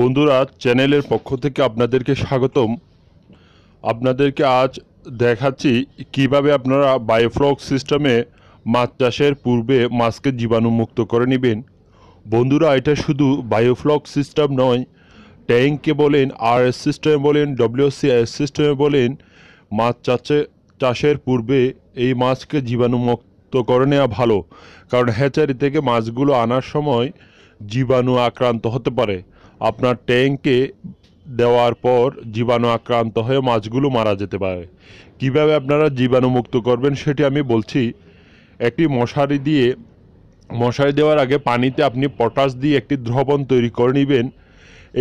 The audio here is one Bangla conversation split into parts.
বন্ধুরা চ্যানেলের পক্ষ থেকে আপনাদেরকে স্বাগতম আপনাদেরকে আজ দেখাচ্ছি কিভাবে আপনারা বায়োফ্লক সিস্টেমে মাছ চাষের পূর্বে মাছকে জীবাণুমুক্ত করে নেবেন বন্ধুরা এটা শুধু বায়োফ্লক সিস্টেম নয় ট্যাঙ্কে বলেন আর এস সিস্টেমে বলেন এস সিস্টেমে বলেন মাছ চাষে চাষের পূর্বে এই মাছকে জীবাণুমুক্ত করে নেওয়া ভালো কারণ হ্যাচারি থেকে মাছগুলো আনার সময় জীবাণু আক্রান্ত হতে পারে আপনার ট্যাঙ্কে দেওয়ার পর জীবাণু আক্রান্ত হয়ে মাছগুলো মারা যেতে পারে কিভাবে আপনারা জীবাণুমুক্ত করবেন সেটি আমি বলছি একটি মশারি দিয়ে মশারি দেওয়ার আগে পানিতে আপনি পটাশ দিয়ে একটি দ্রবণ তৈরি করে নেবেন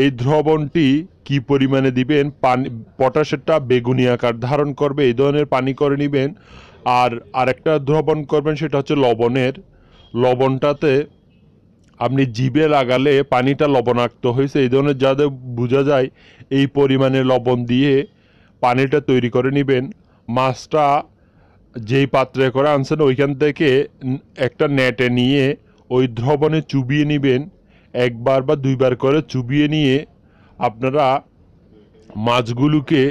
এই দ্রবণটি কি পরিমাণে দিবেন পানি পটাশেরটা বেগুনি আকার ধারণ করবে এই ধরনের পানি করে নেবেন আর আরেকটা দ্রবণ করবেন সেটা হচ্ছে লবণের লবণটাতে আপনি জিবে লাগালে পানিটা লবণাক্ত হয়েছে এই ধরনের যাদের বোঝা যায় এই পরিমাণে লবণ দিয়ে পানিটা তৈরি করে নেবেন মাছটা যেই পাত্রে করে আনছেন ওইখান থেকে একটা নেটে নিয়ে ওই দ্রবণে চুবিয়ে নেবেন একবার বা দুইবার করে চুবিয়ে নিয়ে আপনারা মাছগুলোকে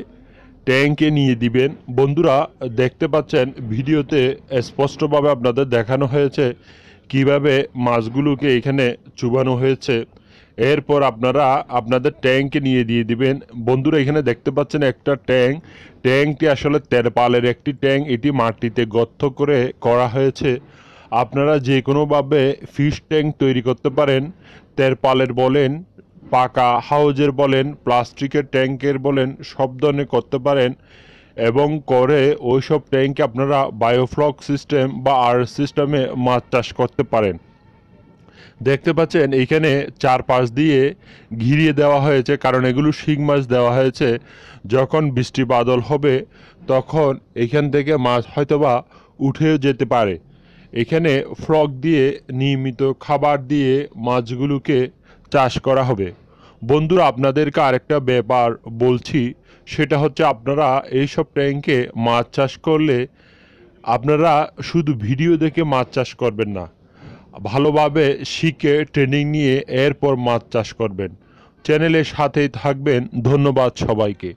ট্যাঙ্কে নিয়ে দিবেন বন্ধুরা দেখতে পাচ্ছেন ভিডিওতে স্পষ্টভাবে আপনাদের দেখানো হয়েছে কিভাবে মাছগুলোকে এখানে চুবানো হয়েছে এরপর আপনারা আপনাদের ট্যাঙ্কে নিয়ে দিয়ে দিবেন বন্ধুরা এখানে দেখতে পাচ্ছেন একটা ট্যাঙ্ক ট্যাঙ্কটি আসলে তেরপালের একটি ট্যাঙ্ক এটি মাটিতে গর্ত করে করা হয়েছে আপনারা যে কোনোভাবে ফিশ ট্যাঙ্ক তৈরি করতে পারেন তেরপালের বলেন পাকা হাউজের বলেন প্লাস্টিকের ট্যাঙ্কের বলেন সব ধরনের করতে পারেন এবং করে ওইসব ট্যাঙ্কে আপনারা বায়োফ্লক সিস্টেম বা আর সিস্টেমে মাছ চাষ করতে পারেন দেখতে পাচ্ছেন এখানে চার পাঁচ দিয়ে ঘিরিয়ে দেওয়া হয়েছে কারণ এগুলো শিং মাছ দেওয়া হয়েছে যখন বৃষ্টি বাদল হবে তখন এখান থেকে মাছ হয়তোবা উঠেও যেতে পারে এখানে ফ্রক দিয়ে নিয়মিত খাবার দিয়ে মাছগুলোকে চাষ করা হবে বন্ধুরা আপনাদেরকে আরেকটা ব্যাপার বলছি সেটা হচ্ছে আপনারা এইসব ট্যাঙ্কে মাছ চাষ করলে আপনারা শুধু ভিডিও দেখে মাছ চাষ করবেন না ভালোভাবে শিখে ট্রেনিং নিয়ে এরপর মাছ চাষ করবেন চ্যানেলের সাথেই থাকবেন ধন্যবাদ সবাইকে